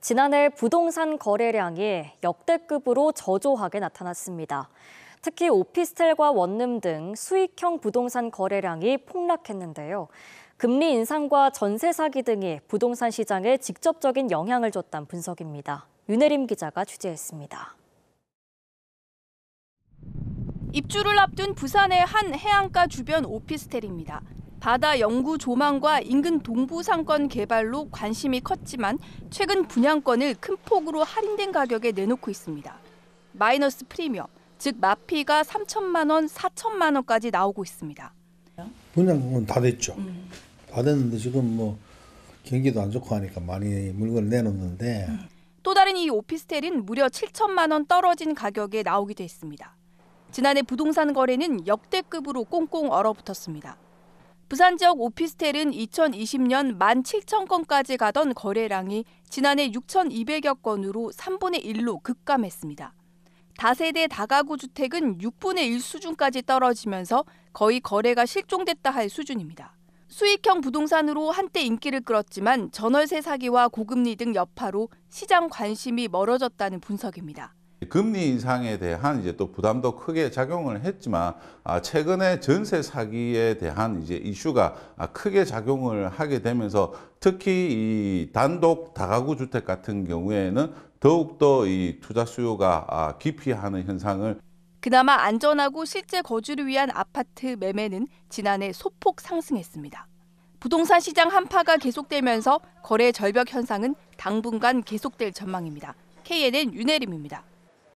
지난해 부동산 거래량이 역대급으로 저조하게 나타났습니다. 특히 오피스텔과 원룸 등 수익형 부동산 거래량이 폭락했는데요. 금리 인상과 전세 사기 등이 부동산 시장에 직접적인 영향을 줬다는 분석입니다. 윤혜림 기자가 취재했습니다. 입주를 앞둔 부산의 한 해안가 주변 오피스텔입니다. 바다 영구 조망과 인근 동부 상권 개발로 관심이 컸지만 최근 분양권을 큰 폭으로 할인된 가격에 내놓고 있습니다. 마이너스 프리미엄, 즉 마피가 3천만 원, 4천만 원까지 나오고 있습니다. 분양은 다 됐죠. 음. 다 됐는데 지금 뭐 경기도 안 좋고 하니까 많이 물건을 내놓는데 음. 또 다른 이 오피스텔은 무려 7천만 원 떨어진 가격에 나오기도 했습니다. 지난해 부동산 거래는 역대급으로 꽁꽁 얼어붙었습니다. 부산 지역 오피스텔은 2020년 1만 7천 건까지 가던 거래량이 지난해 6,200여 건으로 3분의 1로 급감했습니다. 다세대 다가구 주택은 6분의 1 수준까지 떨어지면서 거의 거래가 실종됐다 할 수준입니다. 수익형 부동산으로 한때 인기를 끌었지만 전월세 사기와 고금리 등 여파로 시장 관심이 멀어졌다는 분석입니다. 금리 인상에 대한 이제 또 부담도 크게 작용을 했지만 아, 최근에 전세 사기에 대한 이제 이슈가 아, 크게 작용을 하게 되면서 특히 이 단독 다가구 주택 같은 경우에는 더욱더 이 투자 수요가 아, 기피하는 현상을 그나마 안전하고 실제 거주를 위한 아파트 매매는 지난해 소폭 상승했습니다. 부동산 시장 한파가 계속되면서 거래 절벽 현상은 당분간 계속될 전망입니다. KNN 윤혜림입니다.